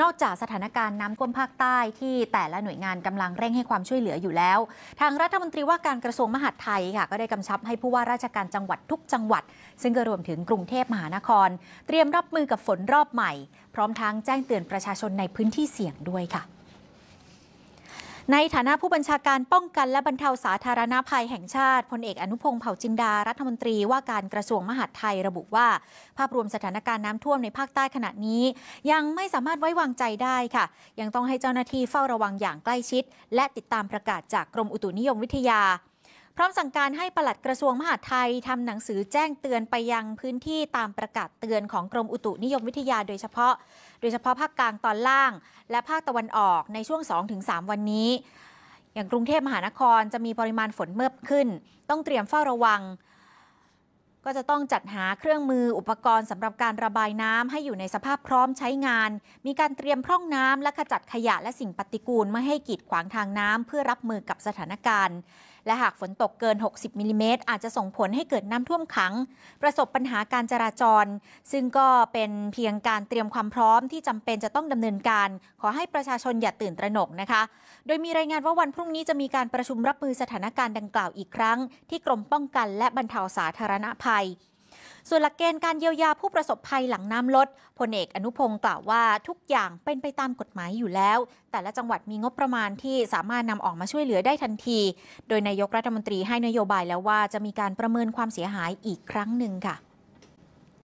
นอกจากสถานการณ์น้ำท่วมภาคใต้ที่แต่ละหน่วยงานกำลังเร่งให้ความช่วยเหลืออยู่แล้ว ทางรัฐมนตรีว่าการกระทรวงมหาดไทยค่ะก็ได้กำชับให้ผู้ว่าราชการจังหวัดทุกจังหวัด ซึ่งก็รวมถึงกรุงเทพมหานคร เตรียมรับมือกับฝนรอบใหม่ พร้อมทั้งแจ้งเตือนประชาชนในพื้นที่เสี่ยงด้วยค่ะในฐานะผู้บัญชาการป้องกันและบรรเทาสาธารณาภัยแห่งชาติพลเอกอนุพงศ์เผ่าจินดารัฐมนตรีว่าการกระทรวงมหาดไทยระบุว่า ภาพรวมสถานการณ์น้ำท่วมในภาคใต้ขณะนี้ ยังไม่สามารถไว้วางใจได้ค่ะ ยังต้องให้เจ้าหน้าที่เฝ้าระวังอย่างใกล้ชิด และติดตามประกาศจากกรมอุตุนิยมวิทยาพร้อมสั่งการให้ปลัดกระทรวงมหาดไทยทำหนังสือแจ้งเตือนไปยังพื้นที่ตามประกาศเตือนของกรมอุตุนิยมวิทยาโดยเฉพาะ โดยเฉพาะภาคกลางตอนล่างและภาคตะวันออกในช่วง 2-3 วันนี้ อย่างกรุงเทพมหานครจะมีปริมาณฝนเมิ่ขึ้น ต้องเตรียมเฝ้าระวัง ก็จะต้องจัดหาเครื่องมืออุปกรณ์สำหรับการระบายน้ำให้อยู่ในสภาพพร้อมใช้งาน มีการเตรียมพร่องน้ำและขจัดขยะและสิ่งปฏิกูลไม่ให้กีดขวางทางน้ำเพื่อรับมือกับสถานการณ์และหากฝนตกเกิน 60 มิลิเมตรอาจจะส่งผลให้เกิดน้ำท่วมขัง ประสบปัญหาการจราจร ซึ่งก็เป็นเพียงการเตรียมความพร้อมที่จำเป็นจะต้องดำเนินการ ขอให้ประชาชนอย่าตื่นตระหนกนะคะ โดยมีรายงานว่าวันพรุ่งนี้จะมีการประชุมรับมือสถานการณ์ดังกล่าวอีกครั้ง ที่กรมป้องกันและบรรเทาสาธารณภัยส่วนหลักเกณฑ์การเยียวยาผู้ประสบภัยหลังน้ำลด พลเอกอนุพงศ์กล่าวว่าทุกอย่างเป็นไปตามกฎหมายอยู่แล้ว แต่ละจังหวัดมีงบประมาณที่สามารถนำออกมาช่วยเหลือได้ทันที โดยนายกรัฐมนตรีให้นโยบายแล้วว่าจะมีการประเมินความเสียหายอีกครั้งหนึ่งค่ะ